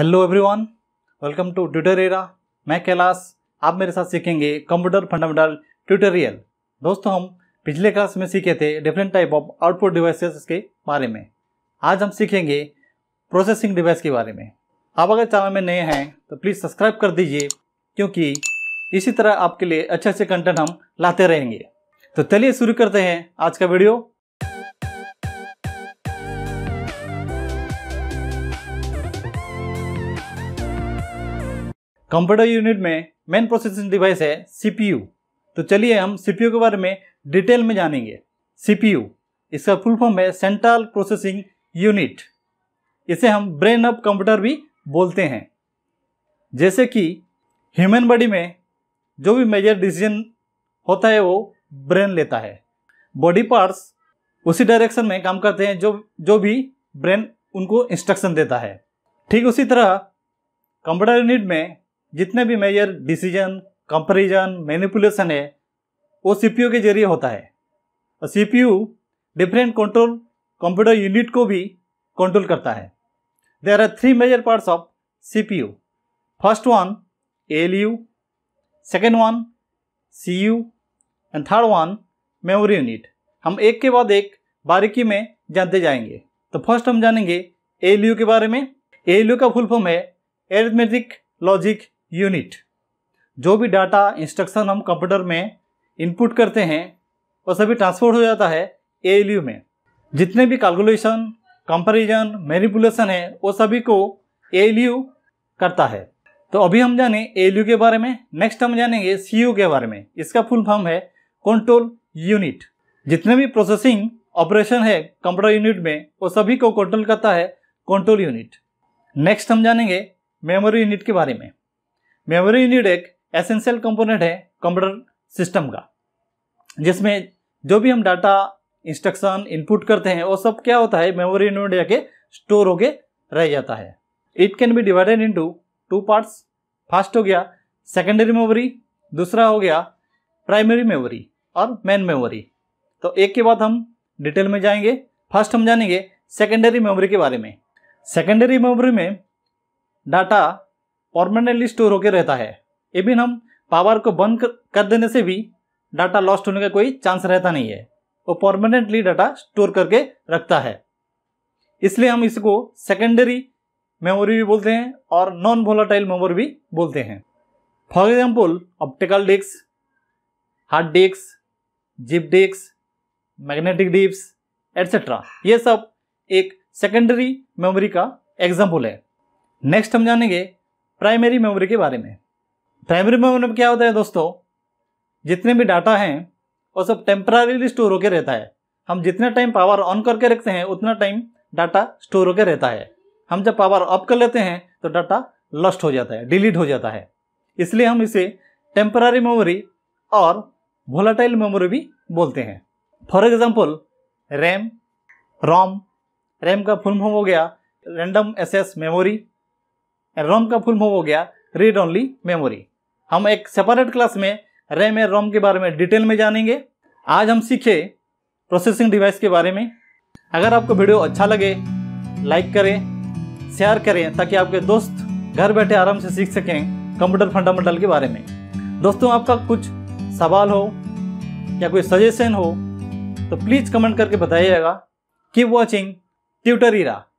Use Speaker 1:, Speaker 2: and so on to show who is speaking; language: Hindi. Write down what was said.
Speaker 1: हेलो एवरीवन वेलकम टू ट्यूटरेरा मैं कैलाश आप मेरे साथ सीखेंगे कंप्यूटर फंडामेंटल ट्यूटोरियल दोस्तों हम पिछले क्लास में सीखे थे different type of output devices के बारे में आज हम सीखेंगे प्रोसेसिंग डिवाइस के बारे में आप अगर चैनल में नए हैं तो प्लीज़ सब्सक्राइब कर दीजिए क्योंकि इसी तरह आपके लिए अच्छे अच्छे कंटेंट हम लाते रहेंगे तो चलिए शुरू करते हैं आज का वीडियो कंप्यूटर यूनिट में मेन प्रोसेसिंग डिवाइस है सीपीयू तो चलिए हम सीपीयू के बारे में डिटेल में जानेंगे सीपीयू इसका फुल फॉर्म है सेंट्रल प्रोसेसिंग यूनिट इसे हम ब्रेन ऑफ कंप्यूटर भी बोलते हैं जैसे कि ह्यूमन बॉडी में जो भी मेजर डिसीजन होता है वो ब्रेन लेता है बॉडी पार्ट्स उसी डायरेक्शन में काम करते हैं जो जो भी ब्रेन उनको इंस्ट्रक्शन देता है ठीक उसी तरह कंप्यूटर यूनिट में जितने भी मेजर डिसीजन कंपेरिजन मैनिपुलेशन है वो सी के जरिए होता है और C different control computer unit को भी कंट्रोल करता है there are three major parts of C first one L U second one C U and third one memory unit हम एक के बाद एक बारीकी में जानते जाएंगे तो फर्स्ट हम जानेंगे एल के बारे में एल का फुल फॉर्म है एरिथमेटिक लॉजिक यूनिट जो भी डाटा इंस्ट्रक्शन हम कंप्यूटर में इनपुट करते हैं वो सभी ट्रांसपोर्ट हो जाता है ए में जितने भी कैलकुलेशन कंपेरिजन मैनिपुलेशन है वो सभी को ए करता है तो अभी हम जाने ए के बारे में नेक्स्ट हम जानेंगे सी के बारे में इसका फुल फॉर्म है कंट्रोल यूनिट जितने भी प्रोसेसिंग ऑपरेशन है कंप्यूटर यूनिट में वो सभी को कंट्रोल करता है कंट्रोल यूनिट नेक्स्ट हम जानेंगे मेमोरी यूनिट के बारे में मेमोरी यूनिट एक एसेंशियल कंपोनेंट है कंप्यूटर सिस्टम का जिसमें जो भी हम डाटा इंस्ट्रक्शन इनपुट करते हैं वो सब क्या होता है मेमोरी यूनिट जाके स्टोर होके रह जाता है it can be divided into two parts first हो गया सेकेंडरी मेमोरी दूसरा हो गया प्राइमरी मेमोरी और मेन मेमोरी तो एक के बाद हम डिटेल में जाएंगे फर्स्ट हम जानेंगे सेकेंडरी मेमोरी के बारे में सेकेंडरी मेमोरी में डाटा परमानेंटली स्टोर होकर रहता है इवन हम पावर को बंद कर देने से भी डाटा लॉस्ट होने का कोई चांस रहता नहीं है वो परमानेंटली डाटा स्टोर करके रखता है इसलिए हम इसको सेकेंडरी मेमोरी भी बोलते हैं और नॉन वोलाटाइल मेमोरी भी बोलते हैं for example optical disk hard disk zip disk magnetic disk et cetera ये सब एक सेकेंडरी मेमोरी का एग्जाम्पल है नेक्स्ट हम जानेंगे प्राइमरी मेमोरी के बारे में प्राइमरी मेमोरी में क्या होता है दोस्तों जितने भी डाटा हैं वो सब टेम्परारीली स्टोर होकर रहता है हम जितने टाइम पावर ऑन करके रखते हैं उतना टाइम डाटा स्टोर होकर रहता है हम जब पावर ऑफ कर लेते हैं तो डाटा लॉस्ट हो जाता है डिलीट हो जाता है इसलिए हम इसे टेम्परारी मेमोरी और वोलाटाइल मेमोरी भी बोलते हैं for example RAM ROM RAM का फुल फॉर्म हो गया रैंडम एसेस मेमोरी रोम का फुल फॉर्म हो गया रीड ओनली मेमोरी हम एक सेपरेट क्लास में रैम या रोम के बारे में डिटेल में जानेंगे आज हम सीखे प्रोसेसिंग डिवाइस के बारे में अगर आपको वीडियो अच्छा लगे लाइक करें शेयर करें ताकि आपके दोस्त घर बैठे आराम से सीख सकें कंप्यूटर फंडामेंटल के बारे में दोस्तों आपका कुछ सवाल हो या कोई सजेशन हो तो प्लीज़ कमेंट करके बताइएगा कीप वॉचिंग ट्यूटर इरा